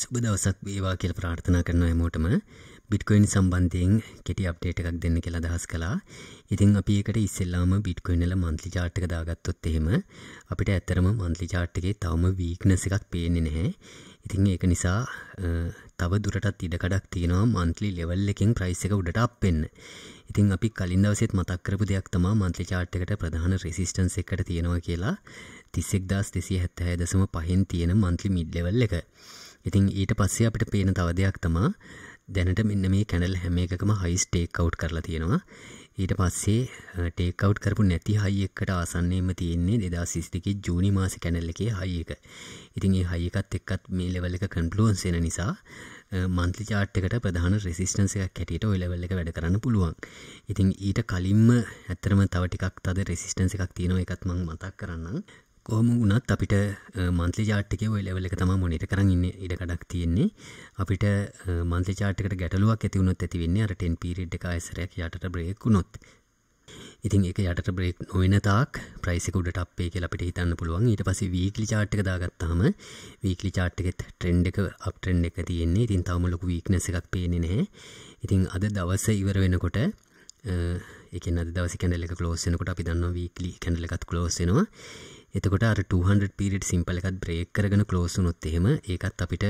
සුබ දවසක් වේවා කියලා ප්‍රාර්ථනා කරනවා හැමෝටම බිට්කොයින් සම්බන්ධයෙන් කෙටි අප්ඩේට් එකක් දෙන්න කියලා අදහස් කළා. ඉතින් අපි ඒකට ඉස්සෙල්ලාම බිට්කොයින් වල monthly chart එක දාගත්තොත් එහෙම අපිට ඇත්තරම monthly chart එකේ තවම weakness එකක් පේන්නේ නැහැ. ඉතින් ඒක නිසා තව දුරටත් ඉඩකඩක් තියෙනවා monthly level එකෙන් price එක උඩට up වෙන්න. ඉතින් අපි කලින් දවසෙත් මතක් කරපු දෙයක් තමයි monthly chart එකට ප්‍රධාන resistance එකට තියෙනවා කියලා 31276.5 තියෙන monthly mid level එක. ඉතින් ඊට පස්සේ අපිට පේන තව දෙයක් තමා දැනට මෙන්න මේ කැනල් හැම එකකම හයිස් ටේක් අවුට් කරලා තියෙනවා. ඊට පස්සේ ටේක් අවුට් කරපු නැති හයි එකට ආසන්නයේම තියෙන්නේ 2022 ජූනි මාසේ කැනල් එකේ හයි එක. ඉතින් මේ හයි එකත් එක්කත් මේ ලෙවල් එක කන්ෆ්ලුවන්ස් වෙන නිසා මන්ත්‍රි චාට් එකට ප්‍රධාන රෙසිස්ටන්ස් එකක් හැටියට ඔය ලෙවල් එක වැඩ කරන්න පුළුවන්. ඉතින් ඊට කලින්ම ඇත්තටම තව ටිකක් තද රෙසිස්ටන්ස් එකක් තියෙනවා ඒකත් මම මතක් කරන්නම්. කොහොම වුණත් අපිට මන්ත්‍රි චාට්ිකේ ඔය ලෙවල් එක තමයි මොනිටර් කරන් ඉන්නේ ඉඩකඩක් තියෙන්නේ අපිට මන්ත්‍රි චාට් එකට ගැටලුවක් ඇති වුණොත් ඇති වෙන්නේ අර 10 පීරියඩ් එක ආයසරයක් යටට බ්‍රේක් වුණොත් ඉතින් ඒක යටට බ්‍රේක් නොවන තාක් ප්‍රයිස් එක උඩට අප් වෙයි කියලා අපිට හිතන්න පුළුවන් ඊට පස්සේ වීක්ලි චාට් එක දාගත්තාම වීක්ලි චාට් එකෙත් ට්‍රෙන්ඩ් එක අප් ට්‍රෙන්ඩ් එක තියෙන්නේ ඉතින් තවම ලොකු වීක්නස් එකක් පේන්නේ නැහැ ඉතින් අද දවස ඉවර වෙනකොට එක අද දවස කැඩල එක ලෝසනකොට අපි දන්න වීක්ලි කැඩල එකත් ලෝසෙනවා එතකොට අර 200 පීරිඩ් සිම්පල් එකත් බ්‍රේක් කරගෙන ක්ලෝස් වුණොත් එහෙම ඒකත් අපිට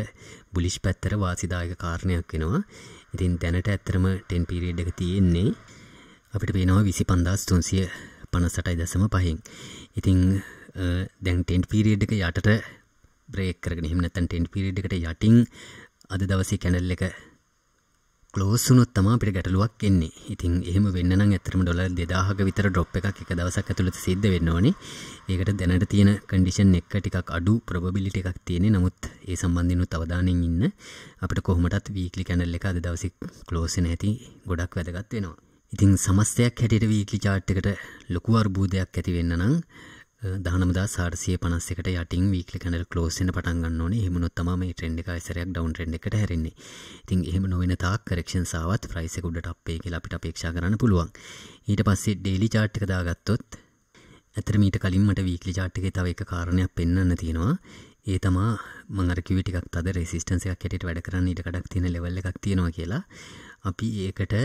බුලිෂ් පැත්තට වාසිදායක කාරණයක් වෙනවා. ඉතින් දැනට ඇත්තරම 10 පීරිඩ් එක තියෙන්නේ අපිට පේනවා 25358.5න්. ඉතින් දැන් 10 පීරිඩ් එක යටට බ්‍රේක් කරගෙන එහෙම නැත්නම් 10 පීරිඩ් එකට යටින් අද දවසේ කැනල් එක ලෝසුනුත් තමා අපිට ගැටලුවක් එන්නේ. ඉතින් එහෙම වෙන්න නම් ඇත්තටම ඩොලර් 2000ක විතර drop එකක් එක දවසක් ඇතුළත සිද්ධ වෙන්න ඕනේ. ඒකට දැනට තියෙන condition එක ටිකක් අඩු probability එකක් තියෙන්නේ. නමුත් ඒ සම්බන්ධිනුත් අවධානයෙන් ඉන්න අපිට කොහොමටත් weekly candle එක අද දවසේ close වෙන හැටි ගොඩක් වැදගත් වෙනවා. ඉතින් සමස්තයක් හැටියට weekly chart එකට ලොකු අර්බුදයක් ඇති වෙන්න නම් දානමදා සාර්සිය පනස්සෙකට යටින් වීක්ල කැනල් කලෝසෙන පටන්ගන්න ඕන හෙමනොත් තම ට්‍රෙන්ඩ් එක සරයක් ඩවන් ට්‍රෙන්ඩ් එකට හැරෙන්නේ ඉතින් එහෙම නොවෙන තාක් කරක්ෂන් සාවත් ප්‍රයිසකුඩට අපේ කියලා අපිට අපේක්ෂා කරන්න පුළුවන් ඊට පස්සේ ඩේලි චාට්ක දාගත්තොත් ඇතර මීට කලින්මට වීක්ලි චාට්ගේ තව එක කාරණයක් පෙන්න්න තියෙනවා ඒ තමා මංගරකිවිටික් තද රෙසිස්ටන්සයක් කෙට වැඩ කරන්න ඉට කඩක් තියෙන ලෙවල්ල එකක් තියෙනවා කියලා අපි ඒකට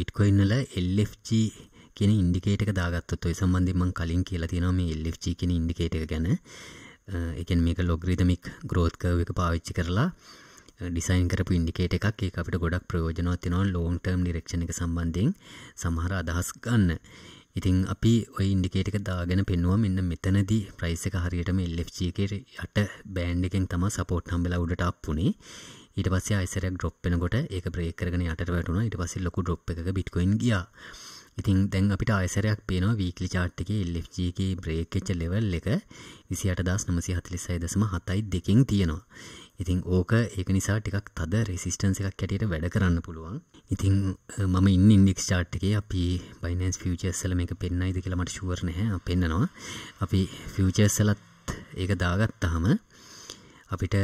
බිට්කොයින්නල එල්FG කියන ඉන්ඩිකේට එක දාගත්තොත් ඔය සම්බන්ධිමං කලින් කියලා තියෙනවා මේ එල්ලක්්චි කියන ඉන්ඩිකේට එක ගැන එකෙන් මේක ලොග්‍රීතමික් ග්‍රෝත්කව එක පාවිච්චි කරලා ඩිසයින් කරපු ඉන්ඩිකේට එකක් ඒ අපිට ගොඩක් ප්‍රයෝජනවත් තිනවා ලෝන් ටර්ම් නිරක්ෂණ එක සම්බන්ධයෙන් සමහර අදහස් ගන්න ඉතිං අපි ඔය ඉන්ඩිකේට එක දාගෙන පෙන්වා මෙන්න මෙතනදී ප්‍රයිස එක හරියටම එල්ලක්්චිකට යට බෑන්ඩ එකෙන් තම සපෝට් හම්බෙලා උඩට අප්පුුණේ ඊට පස්සේ අයිසරයක් ඩොප්පෙනකොට ඒක බ්‍රේකරගෙන යටට වැටුණ ඉට පස්සේ ලොකු ඩොප් එක බිට්කොයින් ගියා ඉතින් දැන් අපිට ආයසරයක් පේනවා වීකලි චාට් එකේ LFG බ්‍රේක්ච ලෙවල් එක විසියට දස් නමසි හතලිස්සයි දසම හතයි දෙකින් තියෙනවා. ඉතින් ඕක ඒක නිසා ටිකක් තද රෙසිස්ටන්ස එකක් කැටියට වැඩ කරන්න පුළුවන් ඉතින් මම ඉන්න ඉන්ඩෙක්ස් චාට් එකේ අපි බයිනස් ෆියචර්සල මේක පෙන්න්නයිද කියලා මට ශුවර්ණය පෙන්න්නනවා අපි ෆියචර්සලත් ඒක දාගත්තහම අපිට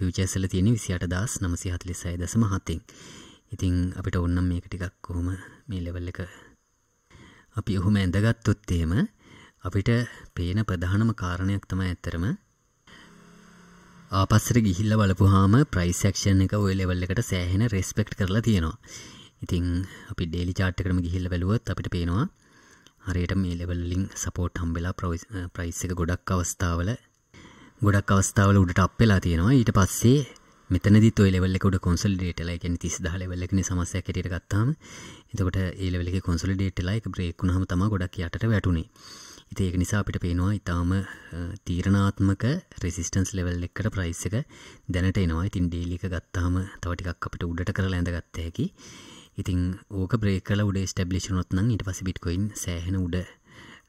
ෆියචර්සල තියෙන විසියට දස් නමසි හතලිස්සයි දසම හතින් ඉතින් අපිට ඔන්නම් මේක ටිකක් කොහොම මේ ලෙවල් එක අපි ඔහුම ඇඳගත්තොත්තේම අපිට පේන ප්‍රධානම කාරණයක් තම ඇත්තරම ආපස්සර ගිහිල්ල බලපුහාම ප්‍රයිසක්ෂන් එක ඔය ලෙවල් එකට සෑහෙන රෙස්පෙක්් කරලා තියෙනවා ඉතිං අපි ඩේලි චාට්ටකරම ගිහිල්ල බැලුවත් අපිට පේනවා හරියට මේ ලෙවල්ලින් සපෝට් හම්බෙලා ප්‍රයිස් එක ගොඩක් අවස්ථාවල ගොඩක් අවස්ථාවල උඩට අප්පෙලා තියෙනවා ඊට පස්සේ මෙතනදි ඔය ලෙවල්ලෙකුට කොන්සල්ඩේටලා එකන තිස් දාල වෙල්ලකන සමසය කෙට ගත්තාම එතකට ඒලෙවල කොන්සල්ඩේටලා එක බ්‍රේක්ුණ හම තම ගොඩක් අයට වැටුණේ ඉති ඒක නිසා අපිට පේනවා ඉතාම තීරණාත්මක රෙසිස්ටන්ස් ලෙවල් එකට ප්‍රයිස් එක දැනට එනවා ඉතින් ඩේලික ගත්තාම තවටිකක් අපිට උඩට කර ඇඳ ගත්ත හැකි ඉතින් ඕක බ්‍රේකල උඩේ ස්ටබ්ලිෂනොත්නං ඉට පස බිට්කොයින් සෑහෙන උඩ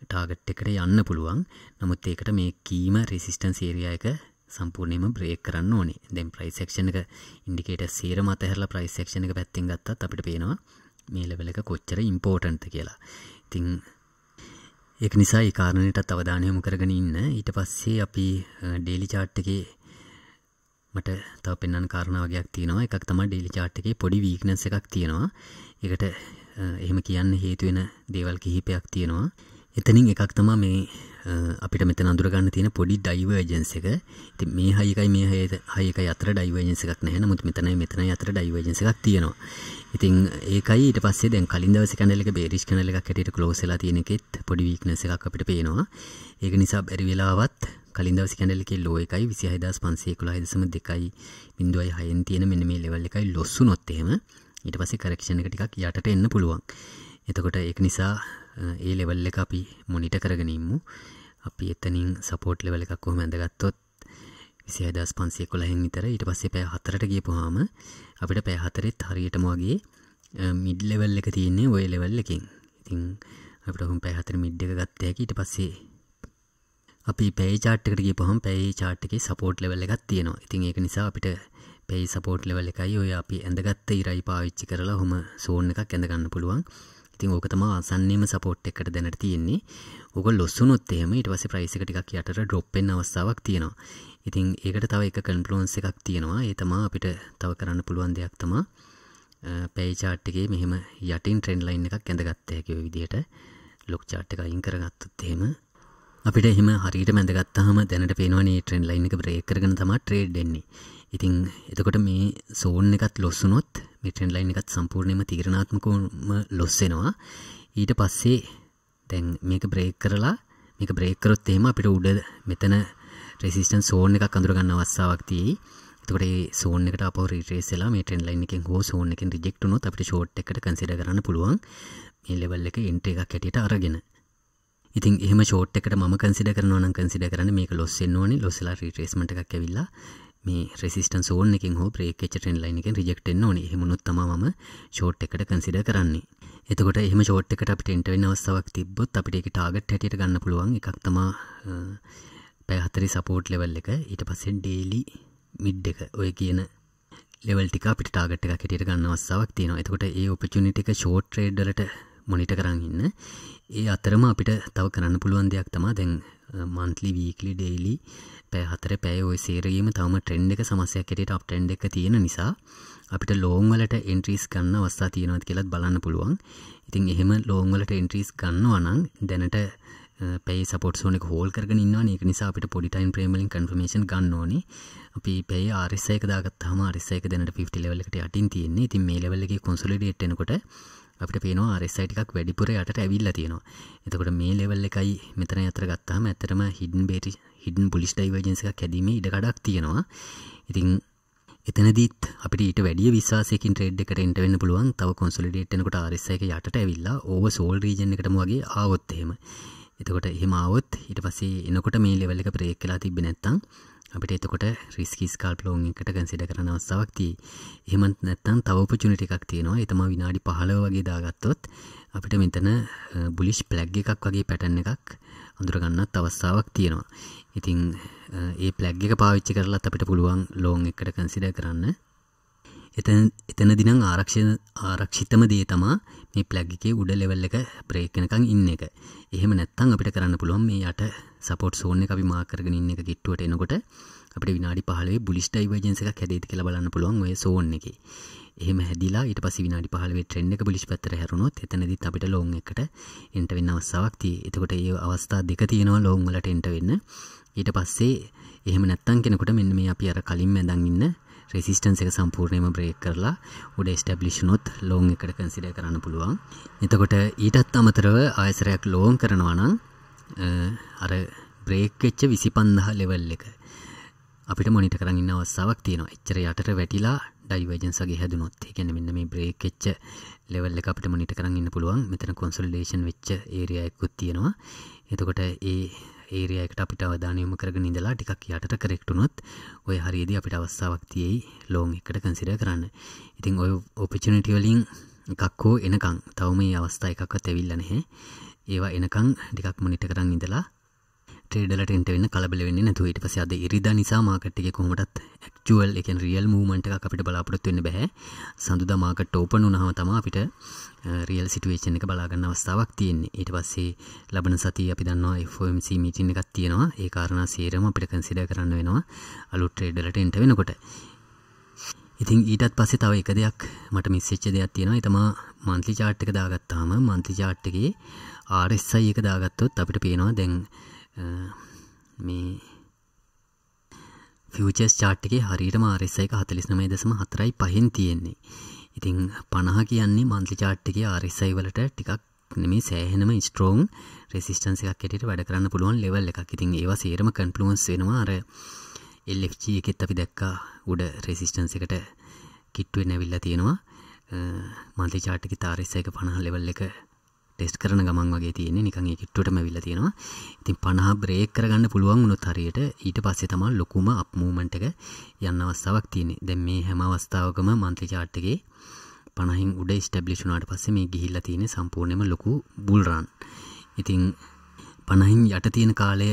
ටාගට් එකට යන්න පුළුවන් නමුත් ඒකට මේ කීම රෙසිස්ටන්ස් ඒරියයක සම්පූර්ණයම බ්‍රේක් කරන්න ඕනේ දැන් ප්‍රයිසක්ෂණ එක ඉන්ඩිකේට සේර මතහැරල ප්‍රයිසක්ෂණ එක පැත්තිෙන් ගත්තත් අපිට පේනවා මේ ලෙවල එක කොච්චර ඉම්පෝර්ටන්ත කියලා ඉතිං එක නිසා කාරණයටත් අවධානයොමු කරගෙන ඉන්න ඊට පස්සේ අපි ඩේලි චාට්ටකේ මට තව පෙන්න්න කාරණාවගයක් තියෙනවා එකක් තම ඩේලි චාට්ටකේ පොඩි වීක්නස එකක් තියෙනවා එකට එහෙම කියන්න හේතුවෙන දේවල් කිහිපයක් තියෙනවා එතනින් එකක් තමා මේ අපිට මෙතන අඳුරගන්න තියෙන පොඩි ඩයිවර්ජන්ස් එක. ඉතින් මේ හය එකයි මේ හය හය එකයි අතර ඩයිවර්ජන්ස් එකක් නැහැ. නමුත් මෙතනයි මෙතනයි අතර ඩයිවර්ජන්ස් එකක් තියෙනවා. ඉතින් ඒකයි ඊට පස්සේ දැන් කලින් දවසේ කැනල් එක බේරිෂ් කැනල් එකක් හැටියට ක්ලෝස් වෙලා තියෙන එකෙත් පොඩි වීක්නස් එකක් අපිට පේනවා. ඒක නිසා බැරි වෙලාවත් කලින් දවස් කැඩල් එකේ ලෝ එකයි 26511.2යි 0.6න් තියෙන මෙන්න මේ ලෙවල් එකයි ලොස් වුණොත් එහෙම ඊට පස්සේ කරෙක්ෂන් එක ටිකක් යටට එන්න පුළුවන්. එතකොට ඒක නිසා ඒ ලෙවල් එක අපි මොනිටර් කරගෙන ඉමු. අපි එතනින් සපෝට් ලෙවල එකක් කොහොම ඇඳගත්තොත් විසි හදස් පන්සේ කොළහෙන් විතර ඊට පස්සේ පෑ හතරට ගියපුහාම අපිට පෑ හතරෙත් හරියටම වගේ මිඩ් ලෙවල් එක තියන්නේ ඔය ලෙවල් එකින් ඉතිං අපට හොම පැහතර මිඩ් එක ගත්තයකි ඊට පස්සේ අපි පැයි චාට්කට ගිය පහම පැයි චාට්ක සපෝට් ලෙවල් එකක් තියෙනවා ඉතින් ඒක නිසා අපිට පැයි සපෝට් ලෙවල් එකයි ඔය අපි ඇඳගත්ත ඉරයි පාවිච්චි කරලා හොම සෝන් එකක් ඇඳගන්න පුළුවන් ඉතින් ඕක තමා අසන්නේම සපෝට් එකට දැනට තියෙන්නේ ඕක ලොස්සුනොත් එහෙම ඊට පස්සේ ප්‍රයිස් එක ටිකක් යටට ඩ්‍රොප් වෙන්න අවස්ථාවක් තියෙනවා. ඉතින් ඒකට තව එක කන්ෆ්ලුවන්ස් එකක් තියෙනවා. ඒ තමයි අපිට තව කරන්න පුළුවන් දෙයක් තමයි පැයි chart එකේ මෙහෙම යටින් trend line එකක් ඇඳගත්ත හැකි ඔය විදිහට log chart එක අයින් කරගත්තොත් එහෙම අපිට එහෙම හරියට මැඳගත්තාම දැනට පේනවනේ ට්‍රෙන්ඩ් ලයින් එක බ්‍රේක් කරගෙන තමයි ට්‍රේඩ් වෙන්නේ. ඉතින් එතකොට මේ සෝන් එකත් ලොස් වුණොත් මේ ට්‍රෙන්ඩ් ලයින් එකත් සම්පූර්ණයෙන්ම තීරණාත්මකවම ලොස් වෙනවා. ඊට පස්සේ තැන් මේක බ්‍රේක් කරලා මේක බ්‍රේකරොත් එහෙම අපිට උඩ මෙතන රෙසිස්ටන් සෝන් එකක් අඳුරගන්න අවස්ථාවක් තියෙයි එතකොට ඒ සෝන් එකට අපව රිට්‍රේස් වෙලා මේ ට්‍රෙන්ඩ් ලයින් එකෙන් හෝ සෝන් එකෙන් රිජෙක්ට් වුණොත් අපිට ෂෝට් එකට කන්සිඩර් කරන්න පුළුවන් මේ ලෙවල් එක එන්ට්‍රි එකක් හැටියට අරගෙන ඉතින් එහෙම ෂෝට් එකට මම කන්සිඩර් කරනවා නම් කන්සිඩර් කරන්නේ මේක ලොස් වෙන්න ඕනේ ලොස් වෙලා රිට්‍රේස්මන්ට් එකක් ඇවිල්ලා මේ රෙසිස්ටන් සෝන් එකෙන් හෝ බ්‍රේක් එක ට්‍රෙන්ඩ් ලයින් එකෙන් රිජෙක්ට් වෙන්න ඕනේ එහෙම වුණොත් තමයි මම ෂෝට් එකට කන්සිඩර් කරන්නේ එතකොට එහම ෂෝට් එකට අපිට ඉන්ටවෙන්න අවස්සාවක් තිබොත් අපිට එක ටාගට් හැටියට ගන්න පුළුවන් එකක් තමා පැහතරි සපෝට් ලෙවල් එක ඊට පස්සෙන් ඩේලි මිඩ් එක ඔය කියන ලෙවල්ටික අපිට ටාගට් එක හැටියට ගන්න අවස්සාවක් තියෙනවා එතකොට ඒ ඔපචුනිට එක ෂෝට් ට්‍රේඩ්ඩලට මොනිට කරන්න ඉන්න ඒ අතරම අපිට තව කරන්න පුළුවන් දෙයක් තමා දැන් මන්ත්ලි වීකලි ඩේලි පෑ හතර පැය ඔය සේරගීම තම ට්‍රෙන්ඩ් එක සමසයක් කෙටට අප ට්‍රෙන්ඩ් එක තියෙන නිසා අපිට ලෝංවලට එන්ට්‍රීස් ගන්න අවස්ථා තියෙනවත් කියලත් බලන්න පුළුවන් ඉතින් එහෙම ලෝංවලට එන්ට්‍රීස් ගන්නවනං දැනට පැයි සපොට්සෝනෙක හෝල් කරගෙන ඉන්නවා ඒක නිසා අපිට පොඩිටයින් ප්‍රේමලින් කන්ෆර්මේෂන් ගන්න ඕනි අපි පැය ආරිස්සයක දාගත්තාම අරිස්සයක දැනට පිෆ්ටි ලෙවල්ලකට යටින් තියෙන්නේ ඉතින් මේ ලෙවල්ලගේ කොන්සොලිඩේට් එනකොට අපිට පේනවා RSI ටිකක් වැඩිපුර යටට ඇවිල්ලා තියෙනවා. එතකොට මේ ලෙවල් එකයි මෙතන අතර ගත්තාම ඇත්තටම hidden beta hidden bullish divergence එකක් ඇදීමේ ඉඩ කඩක් තියෙනවා. ඉතින් එතනදිත් අපිට ඊට වැඩිය විශ්වාසයකින් ට්‍රේඩ් එකට එන්න වෙන්න පුළුවන්. තව consolidate වෙනකොට RSI එක යටට ඇවිල්ලා oversold region එකටම වගේ ආවොත් එහෙම. එතකොට එහෙම ආවොත් ඊට පස්සේ එනකොට මේ ලෙවල් එක break වෙලා තිබ්බේ නැත්නම් අපිට එතකොට රිස්කිස් කල් ලෝන් එකට කැන්සිට කරන අවස්ථාවක් තිය එහමත් නැත්තන් තවපචුණට එකක් තියෙනවා එතම විනාඩි පහලව වගේ දාගත්තොත් අපිට මෙතන බුලිෂ් ප්ලැග් එකක් වගේ පැටන්න එකක් අඳුරගන්නත් අවස්ථාවක් තියෙනවා ඉතිං ඒ ප්ලැග් එක පාවිච්චි කරලත් අපිට පුළුවන් ලෝන් එකට කැන්සිඩ කරන්න එතන දිනම් ආරක්ෂ ආරක්ෂිතම දේ තමා මේ ප්ලැග් එකේ උඩ ලෙවල් එක බ්‍රේක්කනකං ඉන්න එක එහෙම නැත්තං අපිට කරන්න පුළුවන් මේ යට සපොට් සෝන එක මාකරගෙන ඉන්න එක කිට්ටුවට එනකොට අපට විනාඩි පහලේ බුලිස් ඩයිවර්ජන්ස එක හැදේද කියලා බලන්න පුළුවන් ඔය සෝන් එකේ එහෙම හැදිලා ඊට පස්සේ විනාඩි 15 ට්‍රෙන්ඩ් එක බලිෂ් පැත්තට හැරුණොත් එතනදිත් අපිට ලොන් එකට එන්ට වෙන්න අවස්ථාවක් තියෙයි. එතකොට ඒ අවස්ථා දෙක තියෙනවා ලොන් වලට එන්ට වෙන්න. ඊට පස්සේ එහෙම නැත්තම් කෙනෙකුට මෙන්න මේ අපි අර කලින් මැදන් ඉන්න රෙසිස්ටන්ස් එක සම්පූර්ණයෙන්ම බ්‍රේක් කරලා උඩ ස්ටැබ්ලිෂ් වුණොත් ලොන් එකට කන්සිඩර් කරන්න පුළුවන්. එතකොට ඊටත් අමතරව ආයසරයක් ලොන් කරනවා නම් අර බ්‍රේක්ච්ච විසිපන්දහ ලෙවල් එක අපිට මොනිට කරන්න අවස්සාවක් තියෙනවා එච්චර යටට වැටිලා ඩයිවර්ජන්සගේ හැදුනොත් එකැන මෙන්න මේ බ්‍රේක්ච්ච ලෙවල් එක අපිට මොනිට කරන්න ඉන්න පුළුවන් මෙතන කොන්සල්ඩේෂන් වෙච්ච ඒරියයකුත් තියෙනවා එතකොට ඒ ඒරියයකට අපිට අවධානයම කරග නිදලා ටිකක් යටට කරෙක්ටුනොත් ඔය හරිදි අපිට අවස්සාවක් තියෙයි ලෝන් එකට කන්සිඩ කරන්න ඉතිං ඔය ඔපිචනටිවලින් එකක්කෝ එනකං තවම අවස්ථා එකක්වත් ඇවිල්ලනෙහේ ඒවා එනකං ටිකක් මොනිට කරන් ඉඳලා ට්‍රේඩලට එන්ට වෙන්න කලබල වෙන්නේ නැතුව ඊට පස්සේ අද ඉරිදා නිසා මාකට් එකේ කොහොමඩත් ඇක්චුවල් ඒ කියන්නේ රියල් මූව්මන්ට් එකක් අපිට බලාපොරොත්තු වෙන්න බෑ සඳුදා මාකට් ඕපන් වුණාම තමයි අපිට රියල් සිටුවේෂන් එක බලා ගන්න අවස්ථාවක් තියෙන්නේ ඊට පස්සේ ලබන සතිය අපි දන්නවා FOMC මීටින් එකක් තියෙනවා ඒ කාරණා සේරම අපිට කන්සිඩර් කරන්න වෙනවා අලුත් ට්‍රේඩලට එන්ට වෙනකොට ඉතින් ඊටත් පස්සේ තව එක දෙයක් මට මිස්සෙච්ච දෙයක් තියෙනවා ඒ තමයි මන්ත්ලි chart එක දාගත්තාම මන්ත්ලි chart එකේ RSI එක දාගත්තොත් අපිට පේනවා දැන් මේ ෆියචස් චාට්ටගේ හරිටම RSI එක හතලිස් නමේ දසම හතරයි පහෙන් තියෙන්නේ ඉතිං පණහ කියන්නේ මන්ත්‍ර චාට්ටගේ RSI වලට ටිකක් මේ සෑහෙනම ස්ට්‍රෝන් රෙසිස්ටන්ස එකක් කෙට වැඩ කරන්න පුළුවන් ලෙවල් එකක් ඉතින් ඒවා සේරම කන්පලුවන්ස් වෙනවා අර එල්FG එකෙත් අපි දැක්කා උඩ රෙසිස්ටන්ස එකට කිට්ටුවෙන් ඇවිල්ලා තියෙනවා මන්ත්‍ර චාට්ටකි තාරිස්සයක පණහ ලෙවල් එක ටෙස් කරන ගමන් වගේ තියෙන්නේ නිකන් ඒ කිට්ටුවටම ඇවිල්ලා තියෙනවා. ඉතින් 50 බ්‍රේක් කරගන්න පුළුවන් වුණොත් හරියට ඊට පස්සේ තමයි ලොකුම අප් මූවමන්ට් එක යන්න අවස්ථාවක් තියෙන්නේ. දැන් මේ හැම අවස්ථාවකම මන්ත්‍රී chart එකේ 50න් උඩ ස්ටැබ්ලිෂ් වුණාට පස්සේ මේ ගිහිල්ලා තියෙන්නේ සම්පූර්ණයෙන්ම ලොකු බුල් රන්. ඉතින් 50න් යට තියෙන කාලය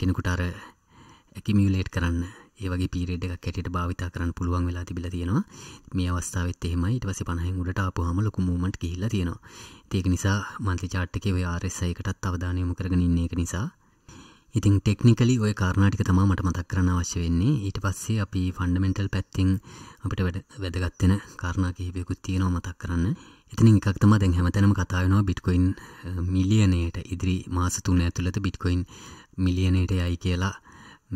කෙනෙකුට අර ඇකිමියුලේට් කරන්න ඒවගේ පීරෙඩ් එකක් ඇටට භාවිතා කරන්න පුළුවන් වෙලා තිබිලා තියෙනවා මේ අවස්ථාවත් එහෙමයි ඊට පස්සේ 50න් උඩට ආපුවාම ලොකු මූවමන්ට් ගිහිල්ලා තියෙනවා ඒක නිසා මන්ත්‍රී චාට් එකේ ඔය RSI එකටත් අවධානය යොමු කරගෙන ඉන්න එක නිසා ඉතින් ටෙක්නිකලි ඔය කාරණාටික තමා මට මතක් කරන්න අවශ්‍ය වෙන්නේ ඊට පස්සේ අපි ෆන්ඩමෙන්ටල් පැත්තිං අපිට වැදගත්වෙන කාරණා කිහිපයකුත් තියෙනවා මතක් කරන්න එතින් එකක් තමා දැන් හැමතැනම කතාවෙනවා බිට්කොයින් මිලියනයට ඉදිරි මාස තුන ඇතුළත බිට්කොයින් මිලියනයට යයි කියලා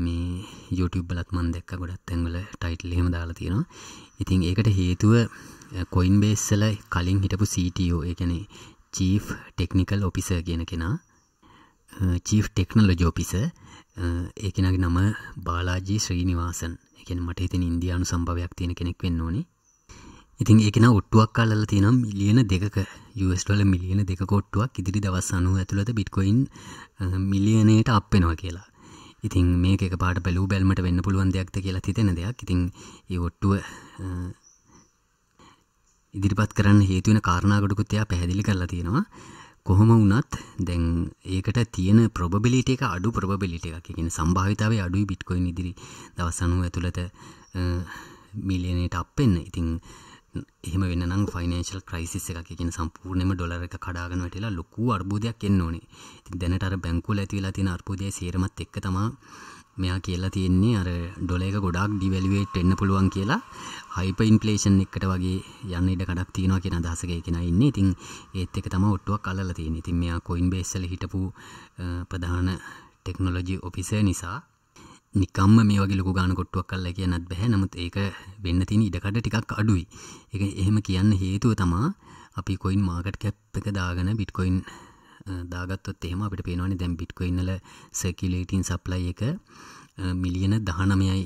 මේ YouTubeුබලත් මන් දෙක්ක ගොඩත් තැන්වල ටයිට්ලහෙම දාලා තියෙනවා ඉතින් ඒකට හේතුව කොයින් බේස්සල කලින් හිටපු CTO එකන චීෆ් ටෙක්නිකල් ඔපිස කියන කෙනා චීෆ් ටෙක්නොලජෝපිස ඒකෙනගේ නම බාලාජී ශ්‍රීනිවාසන් එකෙන් මට හිතන ඉන්දයානු සම්භවයක් තියෙන කෙනෙක් වෙන්න ඕනේ ඉතින් ඒකෙන ඔට්ටුවක් කාල්ල තියෙනම් මිලියන දෙක ල මිලියන දෙක කොට්ටුවක් ඉදිරි දවස් අනුව ඇතුළත බිට්කොයින් මිලියනයට අප්පෙනවා කියලා ඉතින් මේක එක පාට බැලූ බැල්මට වෙන්න පුළුවන් දෙයක්ද කියලා හිතෙන දෙයක් ඉතින් ඒ ඔට්ටුව ඉදිරිපත් කරන්න හේතු වෙන කාරණා ගොඩකුත් එයා පැහැදිලි කරලා තියෙනවා කොහොම වුණත් දැන් ඒකට තියෙන ප්‍රොබබිලිටි එක අඩු ප්‍රොබබිලිටි එකක්. ඒ කියන්නේ සම්භාවිතාවේ අඩුයි බිට්කොයින් ඉදිරි දවස් 90 ඇතුළත මිලියනයට අප් වෙන්න. ඉතින් එහෙම වෙන්න නම් ෆයිනන්ෂල් ක්‍රයිසිස් එකක් කියන සම්පූර්ණයෙන්ම ඩොලර් එක කඩාගෙන වැටිලා ලොකු අර්බුදයක් එන්න ඕනේ. ඉතින් දැනට අර බැංකුවල ඇති වෙලා තියෙන අර්බුදයේ සේරමත් එක්ක තමයි මෙයා කියලා තියෙන්නේ අර ඩොල එක ගොඩක් ඩිවැලුවේට් වෙන්න පුළුවන් කියලා හයිපර් ඉන්ෆ්ලේෂන් එකට වගේ යන්න ඉඩ කඩක් තියෙනවා කියන අදහසක ඒ කෙනා ඉන්නේ. ඉතින් ඒත් එක තමයි ඔට්ටුවක් අල්ලලා තියෙන්නේ. ඉතින් මෙයා කොයින්බේස් වල හිටපු ප්‍රධාන ටෙක්නොලොජි ඔෆිසර් නිසා නිකම්ම මේ වගේ ලොකු ගාන කොට්ටුවක් කල්ලා කියන්නත් බැහැ නමුත් ඒක වෙන්න තියෙන ඉඩකඩ ටිකක් අඩුයි. ඒක එහෙම කියන්න හේතුව තමා අපි කොයින් මාකට් කැප් එක දාගෙන බිට්කොයින් දාගත්තොත් එහෙම අපිට පේනවනේ දැන් බිට්කොයින් වල සර්කියුලේටින් සප්ලයි එක මිලියන 19යි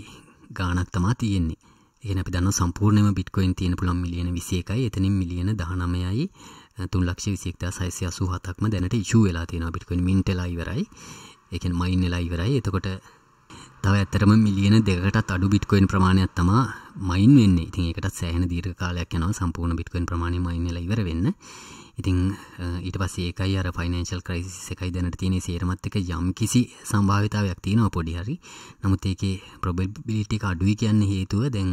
ගාණක් තමා තියෙන්නේ. ඒ අපි දන්න සම්පූර්ණයම බිට්කොයින් තියෙන පුළුවන් මිලියන 21යි එතනින් මිලියන 19යි 321687ක්ම දැනට ඉෂුව වෙලා තියෙනවා බිට්කොයින් මින්ට් වෙලා ඉවරයි. ඒ කියන්නේ මයින් වෙලා ඉවරයි. එතකොට තව ඇතරම මිලියන දෙකටත් අඩු බිට්කොයින් ප්‍රමාණයක් තමා මයින් වෙන්න ඉතින් ඒකටත් සෑහන දීර්ඝ කාලයක් යනවා සම්පූර්ණ බිට්කොයින් ප්‍රමාණය මයින් වෙලා ඉවර වෙන්න. ඉතින් ඊට පස්සේ ඒකයි අර ෆයිනෑන්ෂල් ක්‍රයිසිස් එකයි දැනට තියෙන සේරමත් එක යම් කිසි සම්භාවිතාවයක් තියෙනවා පොඩි හරි. නමුත් ඒකේ ප්‍රොබබිලිටි එක අඩුයි කියන්න හේතුව දැන්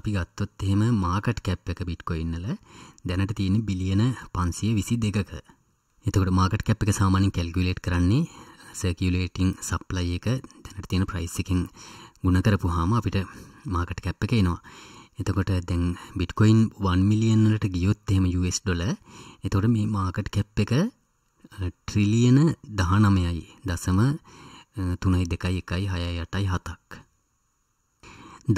අපි ගත්තොත් එහෙම මාකට් කැප් එක බිට්කොයින් වල දැනට තියෙන බිලියන 522ක. එතකොට මාකට් කැප් එක සාමාන්‍යයෙන් කැල්කියුලේට් කරන්නේ සර්කියලේටිං සප්ලයි එක දැනට තියෙන ප්‍රයිස් එකෙන් ගුණ කරපු හාම අපිට මාකට කැප් එක එනවා එතකොට දැන් බිට්කොයින් 1 මිලියන්ලට ගියොත් එහෙම US ඩොල එතකොට මේ මාකට් කැප් එක ට්‍රිලියන දහනමයයි දසම තුනයි දෙකයි එකයි හයයි අටයි හතක්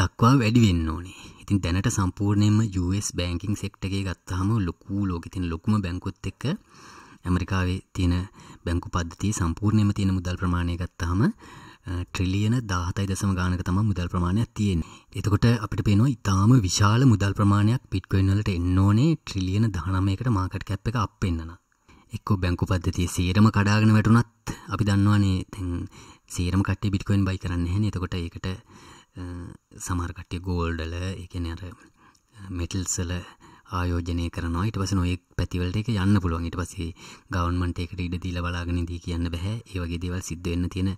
දක්වා වැඩි වෙන්න ඕනේ ඉතින් දැනට සම්පූර්ණයෙන්ම US බෑංකින් සෙක්ට් එකේ ගත්තාම ලොකු ලෝකෙ තියෙන ලොකුම බැංකුවත් එක්ක ඇමරිකාවේ තියෙන බැංකු පද්ධති සම්පූර්ණයම තියෙන මුදල් ප්‍රමාණය ගත්තහම ට්‍රිලියන දාහතයි දසම ගානක තම මුදල් ප්‍රමාණයක් තියෙන් එතකොට අපිට පේනවා ඉතාම විශාල මුදල් ප්‍රමාණයක් පිට්කොයින්වලට එන්න ඕනේ ට්‍රිලියන දහනමයකට මාකට කැප් එක අපෙන්න්නන එක්කෝ බැංකු පද්ධතිය සේරම කඩාගෙන වැටුනත් අපි දන්නවානේ තැන් සේරම කටේ බිට්කොයින් බයි කරන්න හැ එතකොට ඒකට සමාර්කට්ටය ගෝල්ඩල එකන අර මෙටල්සල ආයෝජනය කරනවා ඊට පස්සේ නොයෙක් පැතිවලට ඒක යන්න පුළුවන් ඊට පස්සේ ගවර්න්මන්ට් එකට ඉඩ දීලා බලාගෙන ඉඳී කියන්න බෑ ඒ වගේ දේවල් සිද්ධ වෙන්න තියෙන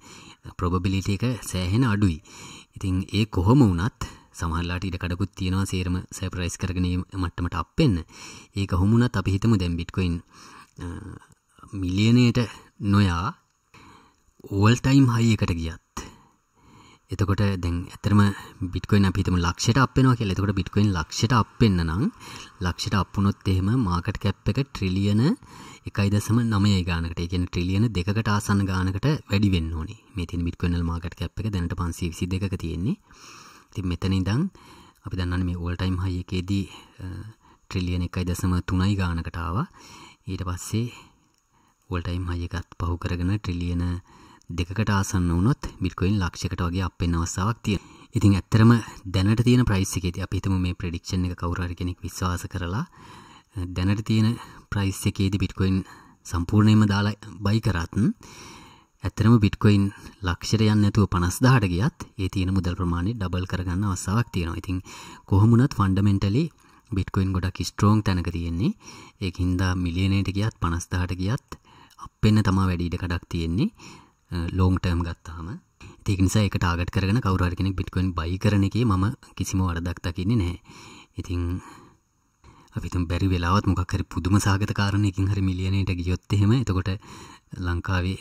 ප්‍රොබබිලිටි එක සෑහෙන අඩුයි ඉතින් ඒ කොහොම වුණත් සමහරලාට ඉඩ කඩකුත් තියෙනවා සේරම සර්ප්‍රයිස් කරගෙන මට්ටමට අප් වෙන්න. ඒක හමුණත් අපි හිතමු දැන් බිට්කොයින් මිලියනයට නොයා ඕල් ටයිම් හයි එකට ගියත් එතකොට දැන් ඇතරම බිටකොයින් අපිතම ලක්ෂයට අපෙනවා කියලා එතකොට බිටකොයින් ලක්ෂයට අපෙන්න නම් ලක්ෂයට අපුනොත් එහෙම මාකට් කැප් එක ට්‍රිලියන 1.9 ගානකට ඒ කියන්නේ ට්‍රිලියන 2කට ආසන්න ගානකට වැඩි වෙන්න ඕනේ මේ තියෙන බිටකොයින් වල මාකට් කැප් එක දැනට 522ක තියෙන්නේ ඉතින් මෙතන ඉඳන් අපි දන්නවනේ මේ ඕල් ටයිම් හයි එකේදී ට්‍රිලියන 1.3 ගානකට ආවා ඊට පස්සේ ඕල් ටයිම් හයි එකත් පහු කරගෙන ට්‍රිලියන 1.9 දෙකකට ආසන්න වුණොත් බිට්කොයින් ලක්ෂයකට වගේ අප් වෙන අවස්ථාවක් තියෙනවා. ඉතින් ඇත්තරම දැනට තියෙන ප්‍රයිස් එකේදී අපි හිතමු මේ ප්‍රෙඩික්ෂන් එක කවුරු හරි කෙනෙක් විශ්වාස කරලා දැනට තියෙන ප්‍රයිස් එකේදී බිට්කොයින් සම්පූර්ණයෙන්ම දාලා බයි කරත් ඇත්තරම බිට්කොයින් ලක්ෂයට යන්න ඇතුව පනස්දාට ගියත් ඒ තියෙන මුදල් ප්‍රමාණය ඩබල් කරගන්න අවස්සාවක් තියෙනවා ඉතින් කොහොමුණත් ෆන්ඩමෙන්ටලි බිට්කොයින් ගොඩක් ස්ට්‍රෝං තැනක තියෙන්නේ ඒ හින්දා මිලියනයට ගියත් පනස්දාට ගියත් අපෙන්න තමා වැඩීට කඩක් තියෙන්නේ ලෝන් ටර්ම් ගත්තාම තිකනිසා එක ටාගට කරන කවරහර කෙනෙක් බිට්කොයින් බයි කරන එක මම කිසිම වඩදක් දකින්නේ නැහැ ඉතිං අපිතුම් බැරි වෙලාවත් මොකක්හරි පුදුම සාගත කාරණයකින් හරි මිලියනයට ගියොත් එහෙම එතකොට ලංකාවේ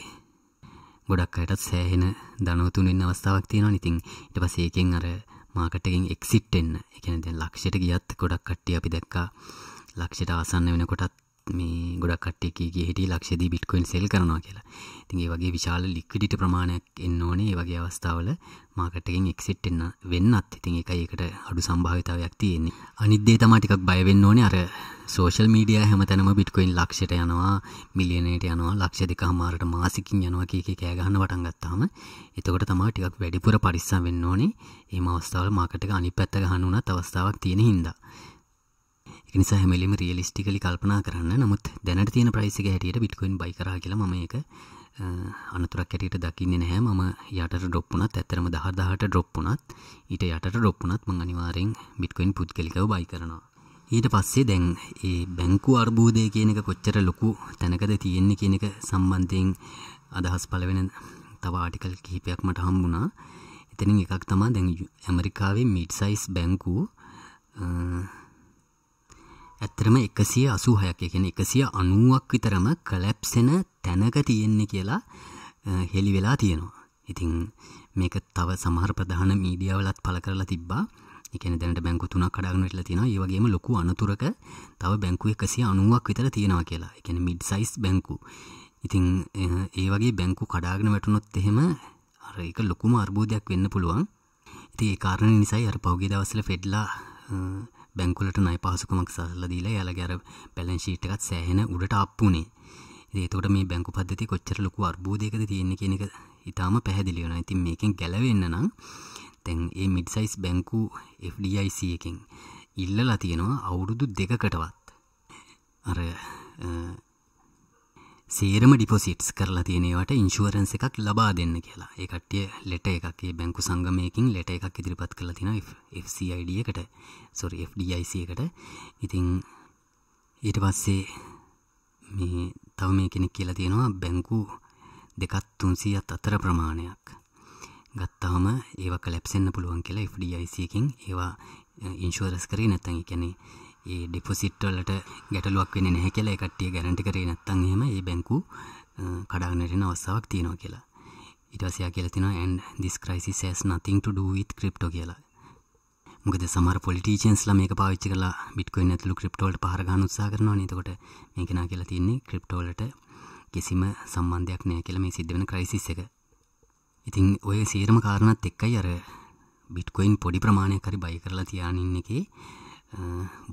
ගොඩක් අයටත් සෑහෙන දනවතුනෙන් අවස්ථාවක් තියෙනවා නිතින් ඉට පසේකෙන් අර මාකටකින් එක්සිට් එන්න එකනද ලක්ෂයට ගියත් ගොඩක් කට්ටිය අපි දැක්කා ලක්ෂයට ආසන්න වෙනකොටත් මේ ගොඩක් කට්ටෙකගේ හිට ලක්ෂදී බිට්කොයින් සෙල් කරනවා කියලා තිගේ වගේ විශාල ලික්විඩිට ප්‍රමාණයක් එන්න ඕනේ වගේ අවස්ථාවල මාකටකින් එක්සිට් එන්න වෙන්නත් ඉතින් එක ඒකට අඩු සම්භාවිතාවයක් තියෙන්නේ අනිද්දේ තමා ටිකක් බයවෙන්න ඕනේ අර සෝෂල් මීඩිය හැම තැනම බිට්කොයින් ලක්ෂයට යනවා මිලියනයට යනවා ලක්ෂ දෙක හමාරට මාසිකින් යනවා කියක කෑගහන්න වටන් ගත්තාම එතකොට තමා ටිකක් වැඩිපුර පරිස්සම් වෙන්න ඕනේ එම අවස්ථාවල මාකටක අනි පැත්ත ගහන්න වුණත් අවස්ථාවක් තියෙන හින්දා නිසා හැමලිම රියලිස්ටිකලි කල්පනා කරන්න නමුත් දැනට තියෙන ප්‍රයිසික හැටියට බිට්කොයින් බයි කර කියලා ම එක අනතුරක් ඇටියට දකින්න නැහැ මම යට ඩොප්පුනත් ඇත්තරම දහදාහට ඩොප්පුනත් ඊට යට ඩොප්පුනත් මං අනිවාරෙන් බිට්කොයින් පුද්ගලිකව බයි කරනවා ඊට පස්සේ දැන් ඒ බැංකු අර්බෝධය කියන එක කොච්චර ලොකු තැනකද තියෙන්නේ කියන එක සම්බන්ධයෙන් අදහස් පළවෙන තව ආටිකල් කිහිපයක් මට හම්බුණා. එතනින් එකක් තමයි දැන් ඇමරිකාවේ මිඩ් සයිස් බැංකු ඇත්තරම එකසිය අසූහයක් එකෙන එකසිය අනුවක් විතරම කලැප්සෙන තැනක තියෙන්නේ කියලා හෙළි වෙලා තියෙනවා. ඉතිං මේක තව සමහර ප්‍රධාන මීඩියවලත් පල කරලා තිබ්බා එකන දැනට බැංකු තුනක් කඩාගනටල තියෙන ඒවගේම ලොකු අනතුරක තව බැංකු එකසිය අනුවක් විතර තියෙනවා කියලා එකන මිඩ් සයිස් බැංකු ඉතිං ඒ වගේ බැංකු කඩාගෙන වැටනොත් එහෙම අරඒක ලොකුම අර්බෝධයක් වෙන්න පුළුවන් ඉති ඒ කාරණ නිසයි අර පෞගේ දවසල ෆෙඩ්ලා බැංකුලට නයි පහසුකමක් සල්ල දීලා යාලගේ අර බැලන්ස් ෂීට් එකත් සෑහෙන උඩට අප්පුනේ. ඉතින් ඒකට මේ බැංකු පද්ධතිය කොච්චර ලොකු අර්බුදයකද තියෙන්නේ කියන එක ඊටාම පැහැදිලි වෙනවා. ඉතින් මේකෙන් ගැලවෙන්න නම් දැන් මේ මිඩ් සයිස් බැංකු FDIC එකෙන් ඉල්ලලා තියෙනවා අවුරුදු දෙකකටවත් අර සේරම ඩිපොසිට්ස් කරලා තියෙනවට ඉන්ශුවරන්ස එකක් ලබා දෙන්න කියලා ඒකට්ටිය ලෙට එකේ බැංකු සංගමයකින් ලෙට එකක් ඉදිරිපත් කළ තින FCID එකට සොරි FDIC එකට ඉතිං ඊට පස්සේ මේ තව මේ කෙනෙක් කියලා තියෙනවා බැංකු දෙකත් තුන්සීත් අතර ප්‍රමාණයක් ගත්තාම ඒව කලැප්සෙන්න්න පුළුවන් කියලා FDIC එකින් ඒවා ඉන්ශුවරස් කරේ නැත්තැ කැනේ ඒ ඩිපොසිට් වලට ගැටලුවක් වෙන්නේ නැහැ කියලා ඒ කට්ටිය ගැරන්ටි කරේ නැත්නම් එහෙම ඒ බැංකු කඩාගෙන යන අවස්ථාවක් තියෙනවා කියලා. ඊට පස්සේ ආ කියලා තිනවා and this crisis has nothing to do with crypto කියලා. මොකද සමර පොලිටීචන්ස්ලා මේක පාවිච්චි කරලා බිට්කොයින් ඇතුළු ක්‍රිප්ටෝල්ට පහර ගන්න උත්සාහ කරනවානේ. එතකොට මේක නා කියලා තින්නේ ක්‍රිප්ටෝලට කිසිම සම්බන්ධයක් නැහැ කියලා මේ සිද්ධ වෙන ක්‍රයිසිස් එක. ඉතින් ඔය සීරම කාරණාත් එක්කයි අර බිට්කොයින් පොඩි ප්‍රමාණයක් හරි බයි කරලා තියානින්න එකේ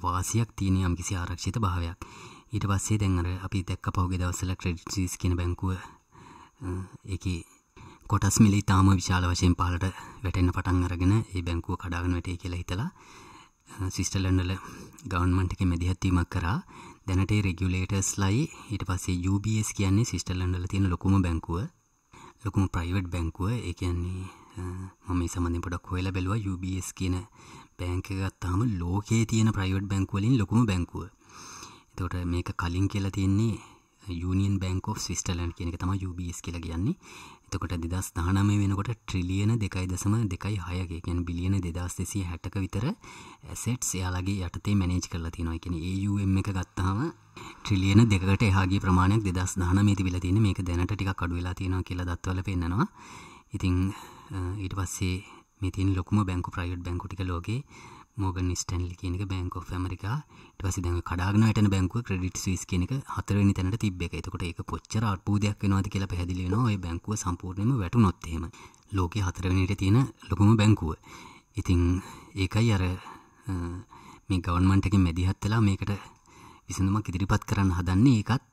වාසියක් තියෙන යම් කිසි ආරක්ෂිත භාවයක්. ඊට පස්සේ දැන් අර අපි දැක්ක පහුගිය දවස්වල ක්‍රෙඩිට් සීස් කියන බැංකුව ඒකේ කොටස් මිලි තාම විශාල වශයෙන් පහලට වැටෙන්න පටන් අරගෙන ඒ බැංකුව කඩාගෙන වැටේ කියලා හිතලා සිස්ටර්ලන්ඩ්වල ගවර්න්මන්ට් එකේ මැදිහත්වීමක් කරා දැනට ඒ රෙගියුලේටර්ස්ලයි ඊට පස්සේ UBS කියන්නේ සිස්ටර්ලන්ඩ්වල තියෙන ලොකුම බැංකුව ලොකුම ප්‍රයිවට් බැංකුව ඒ කියන්නේ මම මේ සම්බන්ධයෙන් පොඩක් හොයලා බැලුවා UBS කියන බෑංක ගත්තාම ලෝකේ තියෙන ප්‍රයිවට් බැංකුවලින් ලොකුම බැංකුව එතකොට මේක කලින් කියලා තියෙන්නේ යුනිියන් බැංක ෝ ස්විස්ටලන් කියන එක තම UBS කියලා කියන්නේ එතකොට දෙදස් දානමය වෙනකොට ට්‍රිලියන දෙකයි දසම දෙකයි හයගේ ගැන බිලියන දෙදස් දෙසිය හැටක විතර ඇසෙට්ස් යාලගේ යටතේ මැනේජ් කරලා තියෙනවා එකෙන ඒUම් එක ගත්තාම ට්‍රිලියන දෙකට එහාගේ ප්‍රමාණයක් දෙදස් දානමේ තිබිලා තියෙන මේක දැනට ටිකක් අඩු වෙලා තියෙනවා කියලා දත්වල පෙන්නනවා. ඉතින් uh, ඊට පස්සේ මේතින් ලොකුම බැංකු ප්‍රයිට් බැංකුටික ලෝගේ මෝගන් ස්ටන්ලි කියනක බැංකෝ ඇමරිකා ටවස දැ කඩාගනට බැංකුව ක්‍රඩිට් ස්විස් කියනක හතරනි තැනට තිබ්බ එක එතකොට ඒ පොච්චර අර්පූදයක් වෙනවාද කියලා පැදිලිෙන ඔය බැංකුව සම්පූර්ණයම වැටු නොත්තේම ලෝක හතරවනිට තියෙන ලොකුම බැංකුව ඉතිං ඒකයි අර මේ ගවන්මන්ටක මැදිහත්වෙලා මේකට විසඳමක් ඉදිරිපත් කරන්න හදන්නේ ඒකත්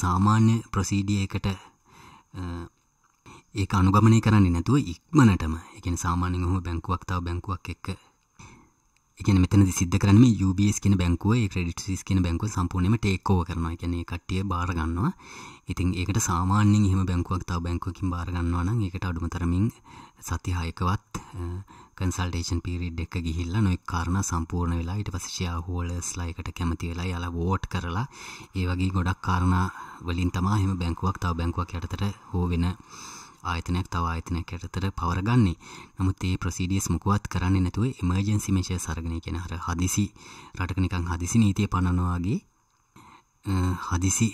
සාමාන්‍ය ප්‍රසීඩියකට ඒක අනුගමනය කරන්නේ නැතුව ඉක්මනටම එකන සාමානෙන් හම බැංකුවක් තාව බැංකුවක් එක්ක එකන මෙතන සිද්ධ කරන UBS කෙන බැංකුව ක්‍රඩිට සිස් කෙන බැංකුව සම්පූර්ණයම ටේකෝ කරනවා කියන කට්ටිය බාරගන්නවා ඉතින් ඒකට සාමාන්‍යෙන් එහම බැංකුවක් තාව බැංකුවකින් බාරගන්නවා නම් ඒකට අඩුම තරමින් සතිහායකවත් කන්සල්ටේෂන් පිරිඩ් එක ගිහිල්ල නොයි කාරණ සම්පූර්ණ වෙලා ඉට පසිෂයා හෝල ස්ලයිකට කැමති වෙලා යලා වෝට් කරලා ඒ වගේ ගොඩක් කාරණ වලින් තමා හෙම බැංකුවක් තාව බැංකුවක් යටතට හෝ වෙන ආයතනයක් තව ආයතනයක් යටතට පවර ගන්නේ. නමුත් මේ ප්‍රොසීඩියස් මොකවත් කරන්නේ නැතුව එමර්ජන්සි මෙෂර්ස් අරගෙන කියන අර හදිසි රටක නිකන් හදිසි නීතිය පනනවා වගේ හදිසි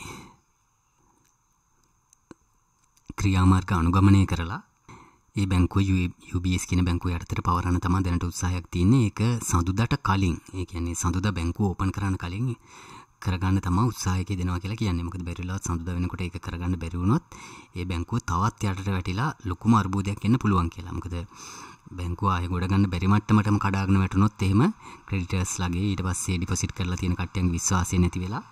ක්‍රියාමාර්ග අනුගමනය කරලා ඒ බැංකුව UBS කියන බැංකුව යටතට පවරන්න තමයි දැනට උත්සාහයක් තියෙන්නේ. ඒක සඳුදාට කලින්, ඒ කියන්නේ සඳුදා බැංකුව ඕපන් කරන්න කලින් කරගන්න තම උත්සාහයක දෙනවා කියලා කියන්නේ මොකද බැරිලාත් සඳුදා වෙනකොට ඒක කරගන්න බැරි වුණොත් ඒ බැංකුව තවත් යටට වැටිලා ලොකුම අර්බුදයක් එන්න පුළුවන් කියලා. මොකද බැංකුව ආයෙ ගොඩ ගන්න බැරි මට්ටමටම කඩාගෙන වැටුනොත් එහෙම ක්‍රෙඩිටර්ස් ළගේ ඊට පස්සේ ඩිපොසිට් කරලා තියෙන කට්ටියන්ගේ විශ්වාසය නැති වෙලා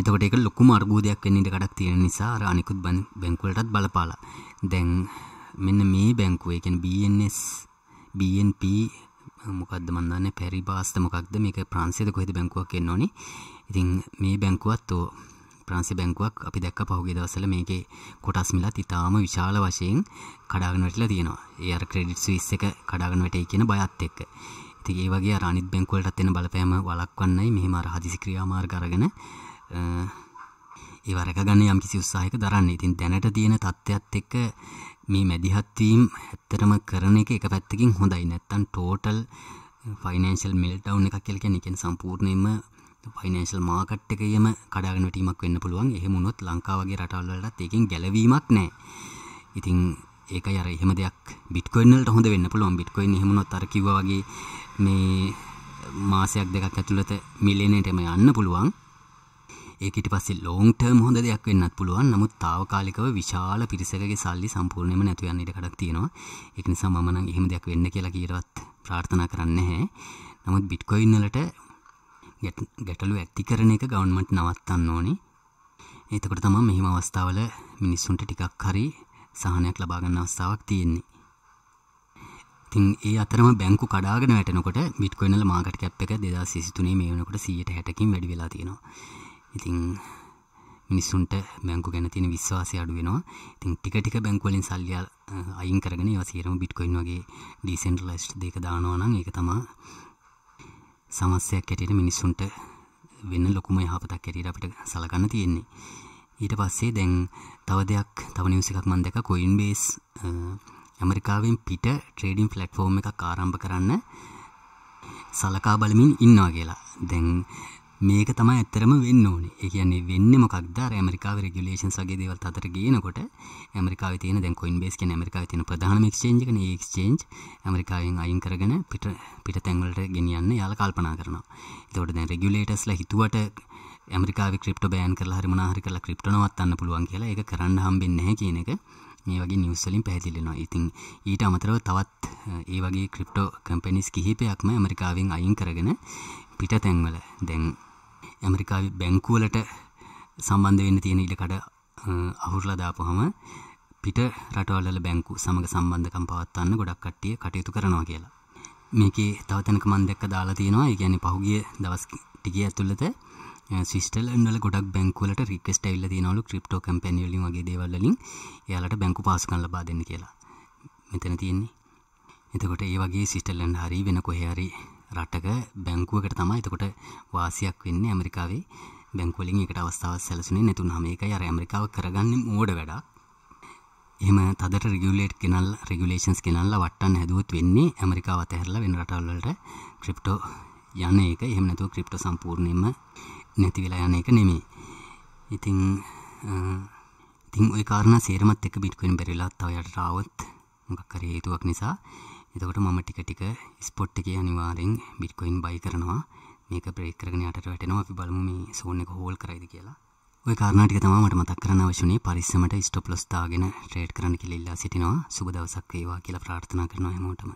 එතකොට ඒක ලොකුම අර්බුදයක් වෙන්න ඉඩ කඩක් තියෙන නිසා අර අනිකුත් බැංකුවලටත් බලපාලා. දැන් මෙන්න මේ බැංකුව එකෙන් BNS BNP මොකක්ද මන්දන්න පැරි බාස්ත මොකක්ද මේක ප්‍රන්සිද කොහෙද බැංකුවක් එන්නෝනේ ඉතින් මේ බැංකුවත් ප්‍රන්සි බැංකුවක් අපි දැක්ක පහුගේ දවසල මේකේ කොටස් මිලත් ඉතාම විශාල වශයෙන් කඩාගෙන වැටලා තියෙනවා. ඒ අර ක්‍රෙඩිට් ස්විස් එක කඩාගෙන වැටේ කියන බයත් එක්ක. ඉතින් ඒ වගේ අර අනිත් බැංකුවලටත් එන බලපෑම වළක්වන්නයි මෙහෙම අර හදිසි ක්‍රියාමාර්ග අරගෙන ඒ වරකගන්න යම් කිසි උත්සාහයක දරන්න. ඉතින් දැනට තියෙන තත්ත්වයක් එක්ක මේ මැදිහත්වීම් ඇත්තටම කරන එක එක පැත්තකින් හොඳයි. නැත්තම් ටෝටල් ෆයිනෑන්ෂල් මෙල්ටවුන් එකක් කියලා කියන්නේ කියන්නේ සම්පූර්ණයෙන්ම ෆයිනන්ශල් මාකට් එකයම කඩාගනටීමක් වෙන්න පුළුවන් එහෙමුණොත් ලංකාවගේ රටවල්ලටත් ඒකින් ගැලවීමක් නෑ ඉතිං ඒක අර එහෙම දෙයක් බිට්කොයින්නලට හොඳ වෙන්න පුළුවන් බිට්කොයින් හෙමුණොත් අරකිවගේ මේ මාසයක් දෙකක් ඇතුළත මිලනටම යන්න පුළුවන් ඒකට පස්සේ ලෝන්ටර්ම් හොඳ දෙයක් වෙන්නත් පුළුවන් නමුත් තාවකාලිකව විශාල පිරිසකගේ සල්ලි සම්පූර්ණයම නැතුවයන්න ඉට කඩක් තියෙනවා එක නිසා මමනං එහෙම දෙයක් වෙන්න කියලා කියරවත් ප්‍රාර්ථනා කරන්න හැ නමුත් බිට්කොයින්නලට ගැටලු ඇති කරන එක ගවන්මට නවත්තන්න ඕනේ. එතකොට තමයි මෙහිම අවස්ථාවල මිනිස්සුන්ට ටිකක් හරි සහනයක් ලබා ගන්න අවස්ථාවක් තියෙන්නේ. ඉතින් ඒ අතරම බැංකු කඩාගෙන වැටෙනකොට බිට්කොයින් වල මාකට් කැප් එක 2023 මේ වෙනකොට 160කින් වැඩි වෙලා තියෙනවා. ඉතින් මිනිස්සුන්ට බැංකු ගැන තියෙන විශ්වාසය අඩු වෙනවා. ඉතින් ටික ටික බැංකු වලින් සල්ලි අයින් කරගෙන ඒවා සියරම බිට්කොයින් වගේ ඩිසෙන්ට්‍රලයිස්ඩ් දෙයක දානවා නම් ඒක තමයි සමස්යක් ඇටියට මිනිස්සුන්ට වෙන්න ලොකුම යහපතක් ඇටියට අපිට සලකන්න තියෙන්නේ. ඊට පස්සේ දැන් තව දෙයක් තව නිවස් එකක් මම දැක්කා කොයින් බේස් ඇමරිකාවෙන් පිට ට්‍රේඩින් ප්ලැට්ෆෝම් එකක් ආරම්භ කරන්න සලකා බලමින් ඉන්නවා කියලා. දැන් මේක තමයි ඇත්තරම වෙන්න ඕනේ. ඒ කියන්නේ වෙන්නේ මොකක්ද? අර ඇමරිකාවේ රෙගියුලේෂන්ස් වගේ දේවල් අතර ගේනකොට ඇමරිකාවේ තියෙන දැන් Coinbase කියන ඇමරිකාවේ තියෙන ප්‍රධානම එක්ස්චේන්ජ් එකනේ. ඒ එක්ස්චේන්ජ් ඇමරිකාවෙන් අයින් කරගෙන පිට පිටතැන් වලට ගෙනියන්න යාලා කල්පනා කරනවා. ඒතකොට දැන් රෙගියුලේටර්ස්ලා හිතුවට ඇමරිකාව ක්‍රිප්ට බෑන් කරලා හරි මනාහරි කරලා ක්‍රිප්ට නවත්තන්න පුළුවන් කියලා ඒක කරන්න හම්බෙන්නේ නැහැ කියන එක මේ වගේ නිවුස් වලින් පැහැදිලි වෙනවා. ඉතින් ඊට අමතරව තවත් ඒ වගේ ක්‍රිප්ටෝ කම්පැනිස් කිහිපයක්ම ඇමරිකාවෙන් අයින් කරගෙන පිටතැන්වල දැන් ඇමරිකාල් බැංකුවලට සම්බන්ධ වෙන්න තියෙන ඉඩකඩ අහුරලා දාපුවම පිට රටවල්වල බැංකු සමග සම්බන්ධකම් පවත්වන්න ගොඩක් කට්ටිය කටයුතු කරනවා කියලා. මේකේ තව තැනක මම දැක්ක දාලා තියෙනවා. ඒ කියන්නේ පහුගිය දවස් ටිකේ ඇතුළත ස්විස්ටර්ලන්ඩ් වල ගොඩක් බැංකු වලට රික්වෙස්ට් ඇවිල්ලා තියෙනවලු ක්‍රිප්ටෝ කම්පැනි වලින් වගේ දේවල් වලින් එයාලට බැංකු පාසුකම් ලබා දෙන්න කියලා. මෙතන තියෙන්නේ. එතකොට ඒ වගේ ස්විස්ටර්ලන්ඩ් හරි වෙන කොහේ හරි රටක බැංකුවකට තමයි එතකොට වාසියක් වෙන්නේ ඇමරිකාවේ බැංකුවලින් එකට අවස්ථාවක් සැලසුනේ නැතුනහම ඒකයි අර ඇමරිකාව කරගන්නේ මෝඩ වැඩක්. එහෙම තදට රෙගියුලේට් කෙනල් රෙගියුලේෂන්ස් කෙනල්ලා වට්ටන්න හැදුවොත් වෙන්නේ ඇමරිකාව අතහැරලා වෙන රටවල් වලට ක්‍රිප්ටෝ යන එක. එහෙම නැතුව ක්‍රිප්ටෝ සම්පූර්ණයෙන්ම නැති වෙලා යන එක නෙමෙයි. ඉතින් ඉතින් ওই කාරණා සේරමත් එක බිට්කොයින් බැරිලා තව යටට ආවොත් මොකක් හරි හේතුවක් නිසා එතකොට මම ටික ටික ස්පොට් එකේ අනිවාර්යෙන් බිට්කොයින් බයි කරනවා මේක බ්‍රේක් කරගෙන යටට වැටෙනවා අපි බලමු මේ සෝන් එක හෝල් කරයිද කියලා ඔය කාරණා ටික තමයි මට මතක් කරන්න අවශ්‍ය වුණේ පරිස්සමට ස්ටොප් ලොස් දාගෙන ට්‍රේඩ් කරන්න කියලා ඉල්ලා සිටිනවා සුබ දවසක් වේවා කියලා ප්‍රාර්ථනා කරනවා හැමෝටම